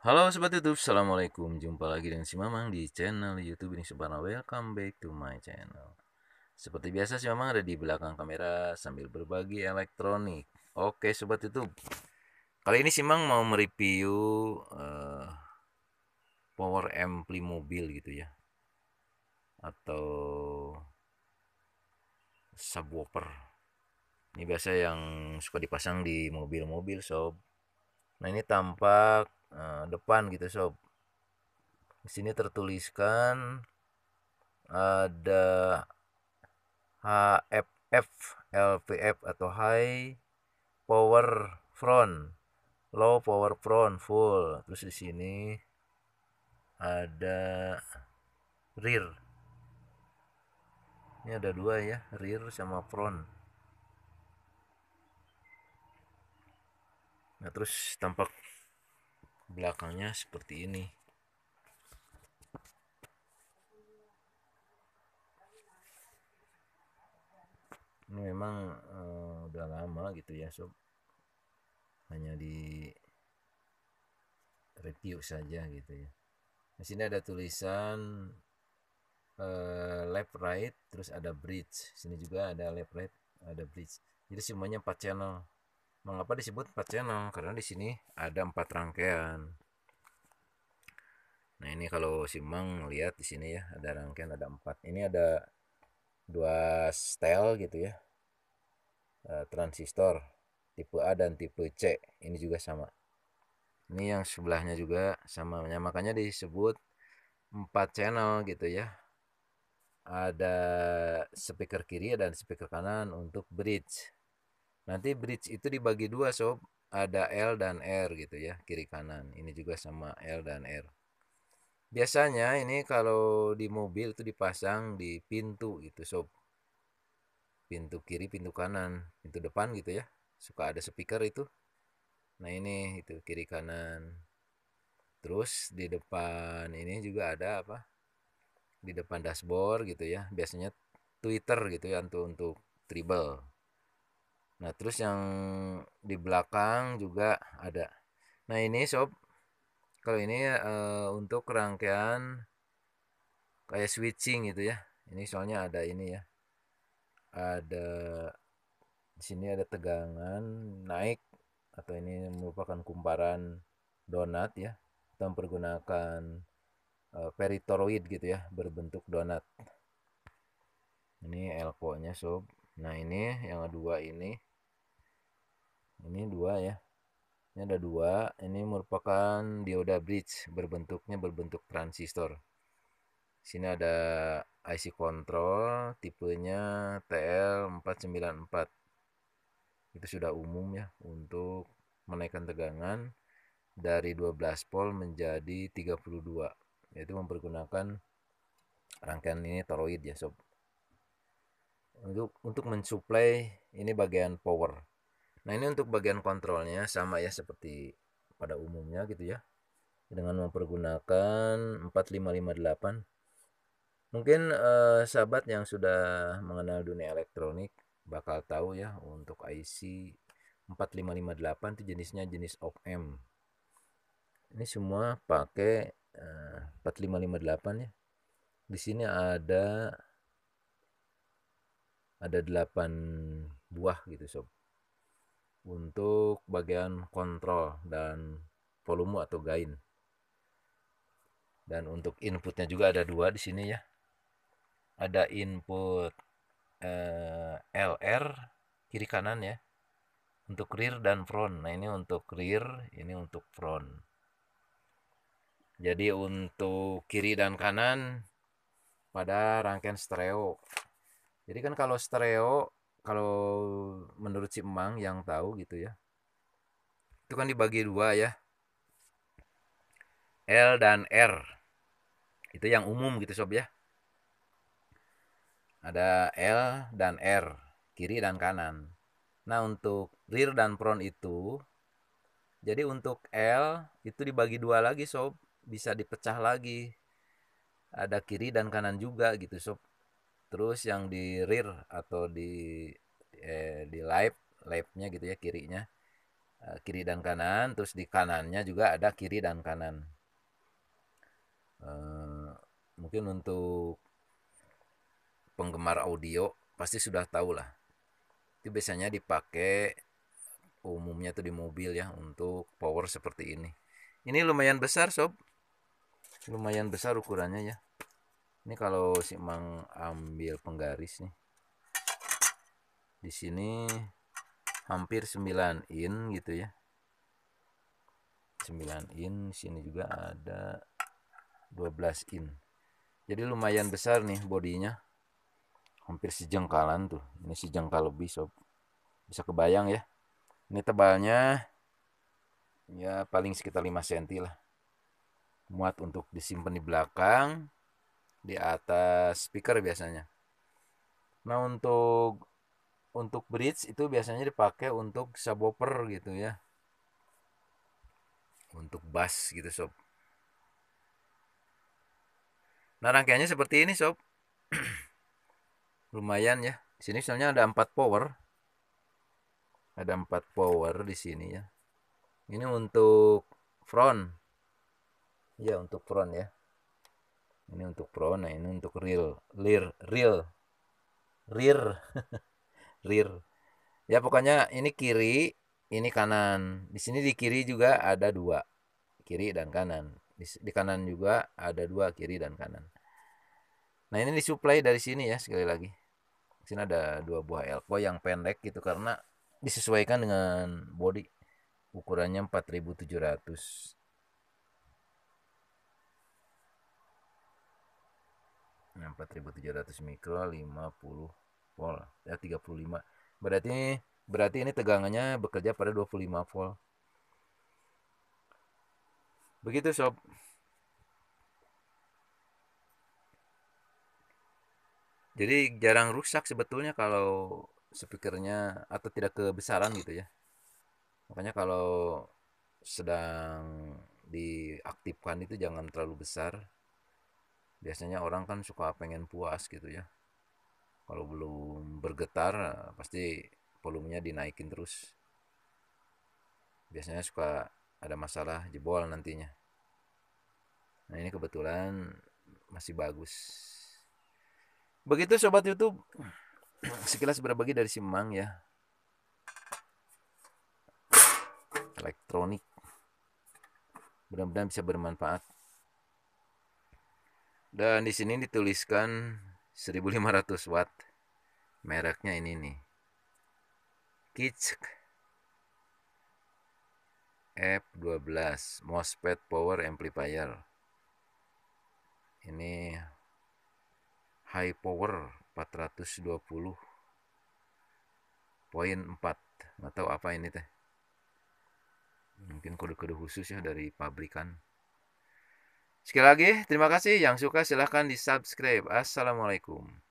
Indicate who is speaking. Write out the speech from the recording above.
Speaker 1: Halo sobat YouTube, assalamualaikum. Jumpa lagi dengan si Mamang di channel YouTube ini Subhana. Welcome back to my channel. Seperti biasa si Mamang ada di belakang kamera sambil berbagi elektronik. Oke sobat YouTube, kali ini si Mamang mau mereview uh, power ampli mobil gitu ya, atau subwoofer. Ini biasa yang suka dipasang di mobil-mobil sob. Nah ini tampak uh, depan gitu sob di sini tertuliskan ada HFF LPF atau high power front low power front full terus di sini ada rear ini ada dua ya rear sama front nah terus tampak belakangnya seperti ini ini memang uh, udah lama gitu ya sob hanya di review saja gitu ya di sini ada tulisan uh, left right terus ada bridge sini juga ada left right ada bridge jadi semuanya 4 channel Mengapa disebut 4 channel? Karena di sini ada empat rangkaian. Nah, ini kalau Simang lihat di sini ya, ada rangkaian ada empat. Ini ada dua style gitu ya. Eh, transistor tipe A dan tipe C. Ini juga sama. Ini yang sebelahnya juga sama. Ya, makanya disebut 4 channel gitu ya. Ada speaker kiri dan speaker kanan untuk bridge Nanti bridge itu dibagi dua sob, ada L dan R gitu ya, kiri kanan. Ini juga sama L dan R. Biasanya ini kalau di mobil itu dipasang di pintu gitu sob. Pintu kiri, pintu kanan, pintu depan gitu ya. Suka ada speaker itu. Nah ini itu kiri kanan. Terus di depan ini juga ada apa? Di depan dashboard gitu ya. Biasanya Twitter gitu ya untuk untuk Nah, terus yang di belakang juga ada. Nah, ini sob. Kalau ini e, untuk rangkaian kayak switching gitu ya. Ini soalnya ada ini ya. Ada di sini ada tegangan naik atau ini merupakan kumparan donat ya. Kita mempergunakan e, eh, peritoroid gitu ya, berbentuk donat. Ini elko-nya sob. Nah, ini yang kedua ini ini dua ya ini ada dua ini merupakan dioda bridge berbentuknya berbentuk transistor sini ada IC control tipenya TL494 itu sudah umum ya untuk menaikkan tegangan dari 12 volt menjadi 32 yaitu mempergunakan rangkaian ini toroid ya sob untuk untuk mensuplai ini bagian power Nah ini untuk bagian kontrolnya sama ya seperti pada umumnya gitu ya. Dengan mempergunakan 4558. Mungkin eh, sahabat yang sudah mengenal dunia elektronik bakal tahu ya untuk IC 4558 itu jenisnya jenis op-amp. Ini semua pakai eh, 4558 ya. Di sini ada ada 8 buah gitu sob untuk bagian kontrol dan volume atau gain. Dan untuk inputnya juga ada dua di sini ya. Ada input eh, LR kiri kanan ya. Untuk rear dan front. Nah, ini untuk rear, ini untuk front. Jadi untuk kiri dan kanan pada rangkaian stereo. Jadi kan kalau stereo kalau menurut si Emang yang tahu gitu ya itu kan dibagi dua ya L dan R itu yang umum gitu sob ya ada L dan R kiri dan kanan nah untuk rear dan front itu jadi untuk L itu dibagi dua lagi sob bisa dipecah lagi ada kiri dan kanan juga gitu sob terus yang di rear atau di eh, di live live-nya gitu ya kirinya eh, kiri dan kanan terus di kanannya juga ada kiri dan kanan eh, mungkin untuk penggemar audio pasti sudah tahu lah itu biasanya dipakai umumnya tuh di mobil ya untuk power seperti ini ini lumayan besar sob lumayan besar ukurannya ya ini kalau si Mang ambil penggaris nih di sini hampir 9 in gitu ya 9 in sini juga ada 12 in jadi lumayan besar nih bodinya hampir sejengkalan tuh ini sejengkal lebih sob bisa kebayang ya ini tebalnya ya paling sekitar 5 cm lah muat untuk disimpan di belakang di atas speaker biasanya. Nah, untuk untuk bridge itu biasanya dipakai untuk subwoofer gitu ya. Untuk bass gitu, sob. Nah, rangkaiannya seperti ini, sob. Lumayan ya. Di sini misalnya ada 4 power. Ada 4 power di sini ya. Ini untuk front. Ya, untuk front ya ini untuk pro nah ini untuk real lir real rear rear ya pokoknya ini kiri ini kanan di sini di kiri juga ada dua kiri dan kanan di, di kanan juga ada dua kiri dan kanan nah ini disuplai dari sini ya sekali lagi di sini ada dua buah elko yang pendek gitu karena disesuaikan dengan body ukurannya 4700 4.700 mikro 50 volt ya 35 berarti berarti ini tegangannya bekerja pada 25 volt begitu sob jadi jarang rusak sebetulnya kalau speakernya atau tidak kebesaran gitu ya makanya kalau sedang diaktifkan itu jangan terlalu besar biasanya orang kan suka pengen puas gitu ya kalau belum bergetar pasti volumenya dinaikin terus biasanya suka ada masalah jebol nantinya nah ini kebetulan masih bagus begitu sobat YouTube sekilas berbagi dari Simang ya elektronik mudah-mudahan bisa bermanfaat dan di sini dituliskan 1500 watt. Mereknya ini nih. Kitsch F12 MOSFET power amplifier. Ini high power 420 420.4 nggak tahu apa ini teh mungkin kode-kode khusus ya dari pabrikan Sekali lagi, terima kasih. Yang suka silahkan di-subscribe. Assalamualaikum.